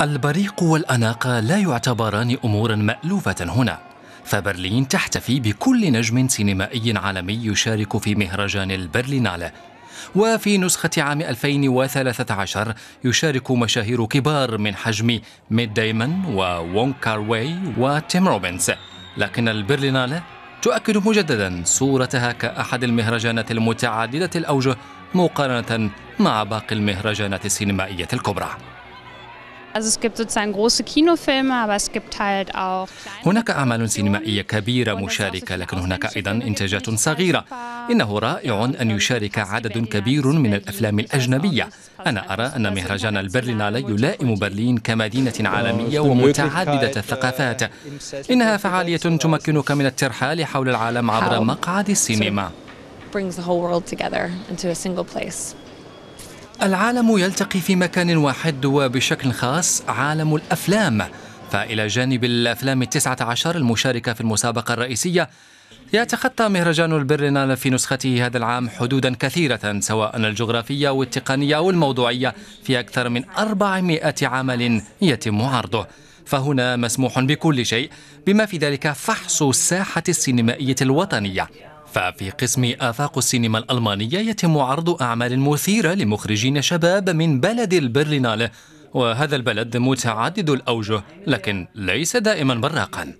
البريق والأناقة لا يعتبران أمورا مألوفة هنا فبرلين تحتفي بكل نجم سينمائي عالمي يشارك في مهرجان البرلينالة وفي نسخة عام 2013 يشارك مشاهير كبار من حجم ميد دايمن وون كاروي وتيم روبنز لكن البرلينالة تؤكد مجددا صورتها كأحد المهرجانات المتعددة الأوجه مقارنة مع باقي المهرجانات السينمائية الكبرى هناك أعمال سينمائية كبيرة مشاركة لكن هناك أيضا إنتاجات صغيرة إنه رائع أن يشارك عدد كبير من الأفلام الأجنبية أنا أرى أن مهرجان البرلينالي يلائم برلين كمدينة عالمية ومتعددة الثقافات إنها فعالية تمكنك من الترحال حول العالم عبر مقعد السينما brings the whole world together into a single place. العالم يلتقي في مكان واحد وبشكل خاص عالم الأفلام فإلى جانب الأفلام التسعة عشر المشاركة في المسابقة الرئيسية يتخطى مهرجان البرلينال في نسخته هذا العام حدودا كثيرة سواء الجغرافية أو التقنية أو الموضوعية في أكثر من 400 عمل يتم عرضه فهنا مسموح بكل شيء بما في ذلك فحص الساحة السينمائية الوطنية ففي قسم آفاق السينما الألمانية يتم عرض أعمال مثيرة لمخرجين شباب من بلد البرلينال وهذا البلد متعدد الأوجه لكن ليس دائما براقاً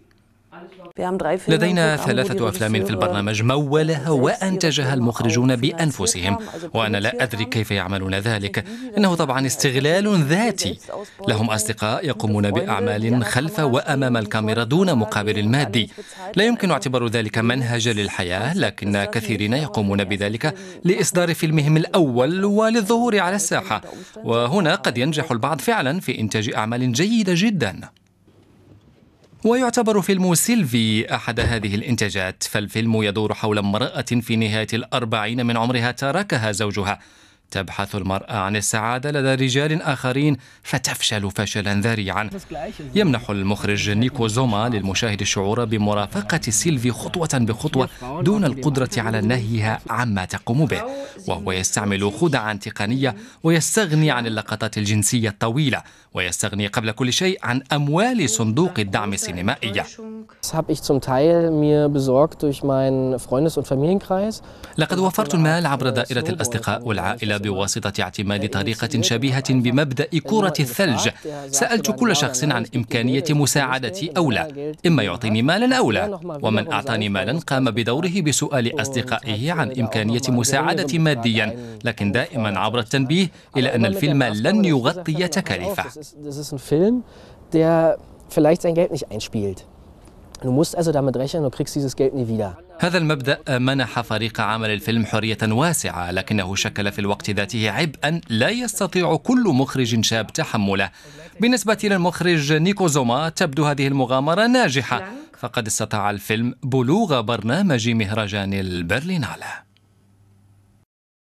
لدينا ثلاثة أفلام في البرنامج مولها وأنتجها المخرجون بأنفسهم وأنا لا أدري كيف يعملون ذلك إنه طبعا استغلال ذاتي لهم أصدقاء يقومون بأعمال خلف وأمام الكاميرا دون مقابل مادي لا يمكن اعتبار ذلك منهجا للحياة لكن كثيرين يقومون بذلك لإصدار فيلمهم الأول وللظهور على الساحة وهنا قد ينجح البعض فعلا في إنتاج أعمال جيدة جدا ويعتبر فيلم سيلفي أحد هذه الإنتاجات فالفيلم يدور حول امرأة في نهاية الأربعين من عمرها تركها زوجها تبحث المرأة عن السعادة لدى رجال آخرين فتفشل فشلا ذريعا يمنح المخرج نيكو زوما للمشاهد الشعور بمرافقة سيلفي خطوة بخطوة دون القدرة على نهيها عما تقوم به وهو يستعمل خدعا تقنية ويستغني عن اللقطات الجنسية الطويلة ويستغني قبل كل شيء عن أموال صندوق الدعم السينمائية Das habe ich zum Teil mir besorgt durch meinen Freundes- und Familienkreis. لقد وفرت المال عبر دائرة الأصدقاء والعائلة بواسطة اعتماد طريقة شبيهة بمبدأ كرة الثلج. سألت كل شخص عن إمكانية مساعدتي أو لا، إما يعطيني مالا أو لا. ومن أعطاني مالا قام بدوره بسؤال أصدقائه عن إمكانية مساعدتي ماديا، لكن دائما عبر التنبيه إلى أن الفيلم لن يغطي تكاليفه. Du musst also damit rechnen, du kriegst dieses Geld nie wieder. هذا المبدأ منح فريق عمل الفيلم حرية واسعة لكنه شكل في الوقت ذاته عبئا لا يستطيع كل مخرج شاب تحمله بالنسبة للمخرج نيكو زوما تبدو هذه المغامرة ناجحة فقد استطاع الفيلم بلوغ برنامج مهرجان البرلينالا